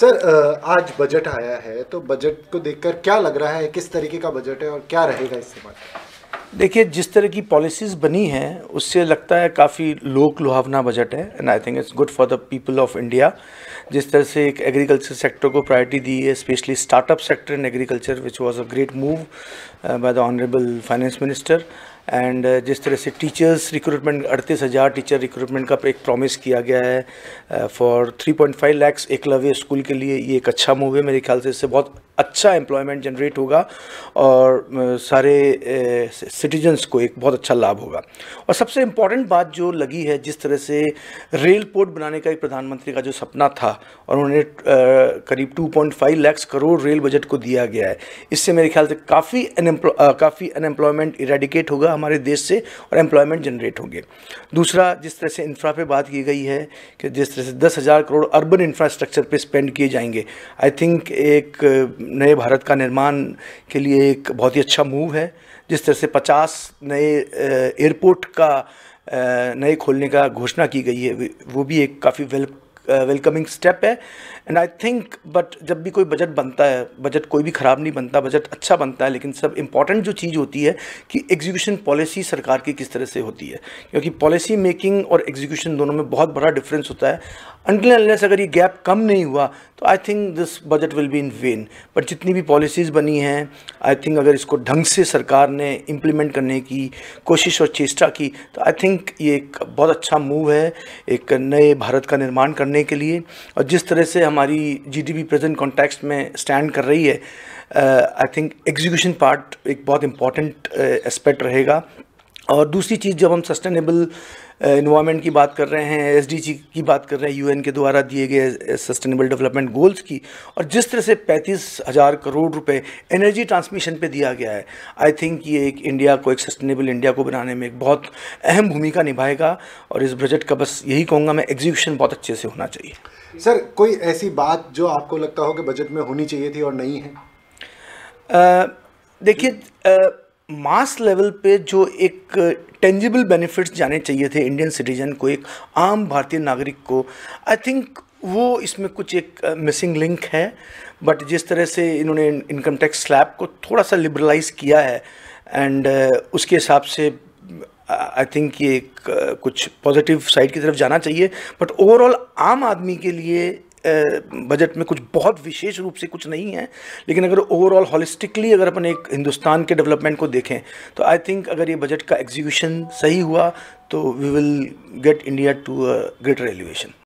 sir आज budget आया है तो बजट को देखकर क्या लग रहा है किस तरीके का बजट है और क्या रहेगा इससे बात देखिए जिस तरह की पॉलिसीज़ बनी हैं उससे लगता है काफ़ी लोक लुहावना बजट है and I think it's good for the people of India जिस तरह से एक एग्रीकल्चर सेक्टर को प्रायोरिटी दी है specially startup sector in agriculture which was a great move by the honourable finance minister and uh, जिस तरह से टीचर्स रिक्रूटमेंट अड़तीस हज़ार टीचर रिक्रूटमेंट का एक प्रॉमिस किया गया है for three point five lakhs Eklavya school के लिए ये एक अच्छा मूव है मेरे ख्याल से इससे बहुत अच्छा एम्प्लॉयमेंट जनरेट होगा और uh, सारे सिटीजन्स uh, को एक बहुत अच्छा लाभ होगा और सबसे इम्पॉर्टेंट बात जो लगी है जिस तरह से रेल पोर्ट बनाने का एक प्रधानमंत्री का जो सपना था और उन्होंने करीब 2.5 लैक्स करोड़ रेल बजट को दिया गया है इससे मेरे ख्याल से काफ़ी काफ़ी अनएम्प्लॉयमेंट इरेडिकेट होगा हमारे देश से और एम्प्लॉयमेंट जनरेट होंगे दूसरा जिस तरह से इंफ्रा पे बात की गई है कि जिस तरह से दस हज़ार करोड़ अर्बन इंफ्रास्ट्रक्चर पे स्पेंड किए जाएंगे आई थिंक एक नए भारत का निर्माण के लिए एक बहुत ही अच्छा मूव है जिस तरह से पचास नए एयरपोर्ट का नए खोलने का घोषणा की गई है वो भी एक काफ़ी वेल वेलकमिंग uh, स्टेप है एंड आई थिंक बट जब भी कोई बजट बनता है बजट कोई भी ख़राब नहीं बनता बजट अच्छा बनता है लेकिन सब इंपॉर्टेंट जो चीज़ होती है कि एग्जीक्यूशन पॉलिसी सरकार की किस तरह से होती है क्योंकि पॉलिसी मेकिंग और एग्जीक्यूशन दोनों में बहुत बड़ा डिफरेंस होता है अनटिलस अगर ये गैप कम नहीं हुआ तो I think this budget will be in vain but जितनी भी पॉलिसीज़ बनी हैं आई थिंक अगर इसको ढंग से सरकार ने इम्प्लीमेंट करने की कोशिश और चेष्टा की तो आई थिंक ये एक बहुत अच्छा मूव है एक नए भारत का निर्माण करने के लिए और जिस तरह से हमारी G D P present context में स्टैंड कर रही है आई थिंक एग्जीक्यूशन पार्ट एक बहुत इम्पॉर्टेंट एस्पेक्ट uh, रहेगा और दूसरी चीज़ जब हम सस्टेनेबल इन्वायरमेंट uh, की बात कर रहे हैं एस की बात कर रहे हैं यूएन के द्वारा दिए गए सस्टेनेबल डेवलपमेंट गोल्स की और जिस तरह से पैंतीस हज़ार करोड़ रुपए एनर्जी ट्रांसमिशन पे दिया गया है आई थिंक ये एक इंडिया को एक सस्टेनेबल इंडिया को बनाने में एक बहुत अहम भूमिका निभाएगा और इस बजट का बस यही कहूँगा मैं एग्जीक्यूशन बहुत अच्छे से होना चाहिए सर कोई ऐसी बात जो आपको लगता हो कि बजट में होनी चाहिए थी और नहीं है uh, देखिए uh, मास लेवल पे जो एक टेंजिबल बेनिफिट्स जाने चाहिए थे इंडियन सिटीजन को एक आम भारतीय नागरिक को आई थिंक वो इसमें कुछ एक मिसिंग लिंक है बट जिस तरह से इन्होंने इनकम टैक्स स्लैब को थोड़ा सा लिबरलाइज किया है एंड uh, उसके हिसाब से आई थिंक ये एक कुछ पॉजिटिव साइड की तरफ जाना चाहिए बट ओवरऑल आम आदमी के लिए बजट में कुछ बहुत विशेष रूप से कुछ नहीं है लेकिन अगर ओवरऑल हॉलिस्टिकली अगर अपन एक हिंदुस्तान के डेवलपमेंट को देखें तो आई थिंक अगर ये बजट का एग्जीक्यूशन सही हुआ तो we will get India to a greater elevation